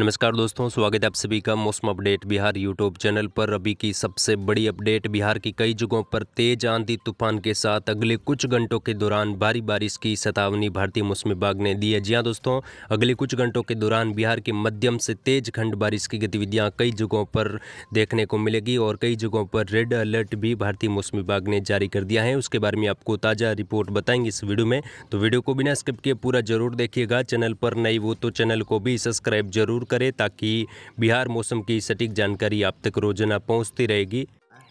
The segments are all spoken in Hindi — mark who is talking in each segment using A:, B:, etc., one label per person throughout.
A: नमस्कार दोस्तों स्वागत है आप सभी का मौसम अपडेट बिहार यूट्यूब चैनल पर अभी की सबसे बड़ी अपडेट बिहार की कई जगहों पर तेज आंधी तूफान के साथ अगले कुछ घंटों के दौरान भारी बारिश की चेतावनी भारतीय मौसम विभाग ने दी है जी हाँ दोस्तों अगले कुछ घंटों के दौरान बिहार की मध्यम से तेज खंड बारिश की गतिविधियाँ कई जगहों पर देखने को मिलेगी और कई जगहों पर रेड अलर्ट भी भारतीय मौसम विभाग ने जारी कर दिया है उसके बारे में आपको ताज़ा रिपोर्ट बताएंगे इस वीडियो में तो वीडियो को बिना स्किप किए पूरा जरूर देखिएगा चैनल पर नई वो तो चैनल को भी सब्सक्राइब जरूर करें ताकि बिहार मौसम की सटीक जानकारी आप तक रोजाना पहुँचती रहेगी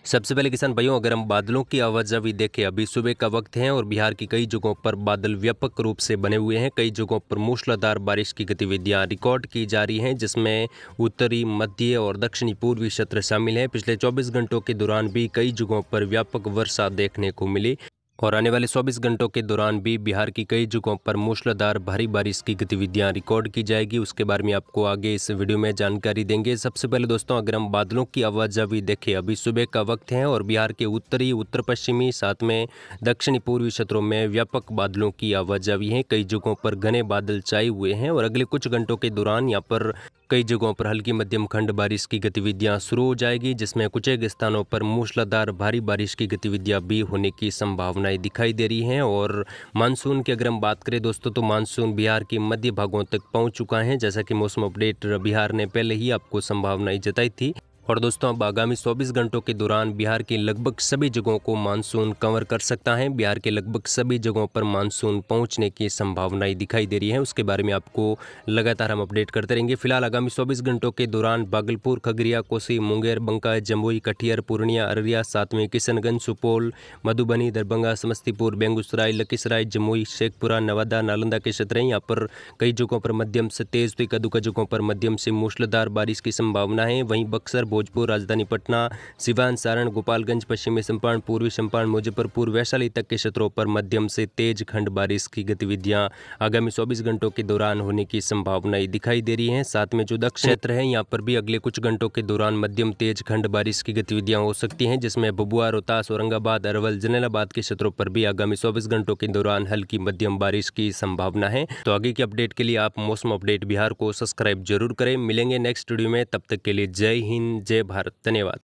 A: सबसे पहले किसान भाइयों अगर हम बादलों की अभी देखें अभी सुबह का वक्त है और बिहार की कई जगहों पर बादल व्यापक रूप से बने हुए हैं कई जगहों पर मूसलाधार बारिश की गतिविधियां रिकॉर्ड की जा रही हैं जिसमें उत्तरी मध्य और दक्षिणी पूर्वी क्षेत्र शामिल हैं पिछले 24 घंटों के दौरान भी कई जगहों पर व्यापक वर्षा देखने को मिली और आने वाले 24 घंटों के दौरान भी बिहार की कई जगहों पर मूसलाधार भारी बारिश की गतिविधियां रिकॉर्ड की जाएगी उसके बारे में आपको आगे इस वीडियो में जानकारी देंगे सबसे पहले दोस्तों अगर हम बादलों की आवाजावी देखें अभी सुबह का वक्त है और बिहार के उत्तरी उत्तर पश्चिमी साथ में दक्षिणी पूर्वी क्षेत्रों में व्यापक बादलों की आवाजावी है कई जगहों पर घने बादल छाए हुए हैं और अगले कुछ घंटों के दौरान यहाँ पर कई जगहों पर हल्की मध्यम खंड बारिश की गतिविधियां शुरू हो जाएगी जिसमें कुछ एक स्थानों पर मूसलाधार भारी बारिश की गतिविधियां भी होने की संभावनाएं दिखाई दे रही हैं और मानसून की अगर हम बात करें दोस्तों तो मानसून बिहार के मध्य भागों तक पहुंच चुका है जैसा कि मौसम अपडेट बिहार ने पहले ही आपको संभावनाएं जताई थी और दोस्तों अब आगामी 24 घंटों के दौरान बिहार की लगभग सभी जगहों को मानसून कवर कर सकता है बिहार के लगभग सभी जगहों पर मानसून पहुंचने की संभावनाएं दिखाई दे रही हैं उसके बारे में आपको लगातार हम अपडेट करते रहेंगे फिलहाल आगामी चौबीस घंटों के दौरान भागलपुर खगड़िया कोसी मुंगेर बंका जमुई कटियर पूर्णिया अररिया सातवें किशनगंज सुपौल मधुबनी दरभंगा समस्तीपुर बेगूसराय लखीसराय जमुई शेखपुरा नवादा नालंदा के क्षेत्र हैं यहाँ पर कई जगहों पर मध्यम से तेज तो कदू जगहों पर मध्यम से मूसलधार बारिश की संभावना है वहीं बक्सर भोजपुर राजधानी पटना सिवान सारण गोपालगंज पश्चिमी चंपारण पूर्वी चंपारण मुजफ्फरपुर वैशाली तक के क्षेत्रों पर मध्यम से तेज खंड बारिश की गतिविधियां आगामी चौबीस घंटों के दौरान होने की संभावनाएं दिखाई दे रही हैं साथ में जो दक्षिण क्षेत्र है यहाँ पर भी अगले कुछ घंटों के दौरान मध्यम तेज खंड बारिश की गतिविधियां हो सकती हैं जिसमें भभुआ रोहतास औरंगाबाद अरवल जनेलाबाद के क्षेत्रों पर भी आगामी चौबीस घंटों के दौरान हल्की मध्यम बारिश की संभावना है तो आगे की अपडेट के लिए आप मौसम अपडेट बिहार को सब्सक्राइब जरूर करें मिलेंगे नेक्स्ट वीडियो में तब तक के लिए जय हिंद जय भारत धन्यवाद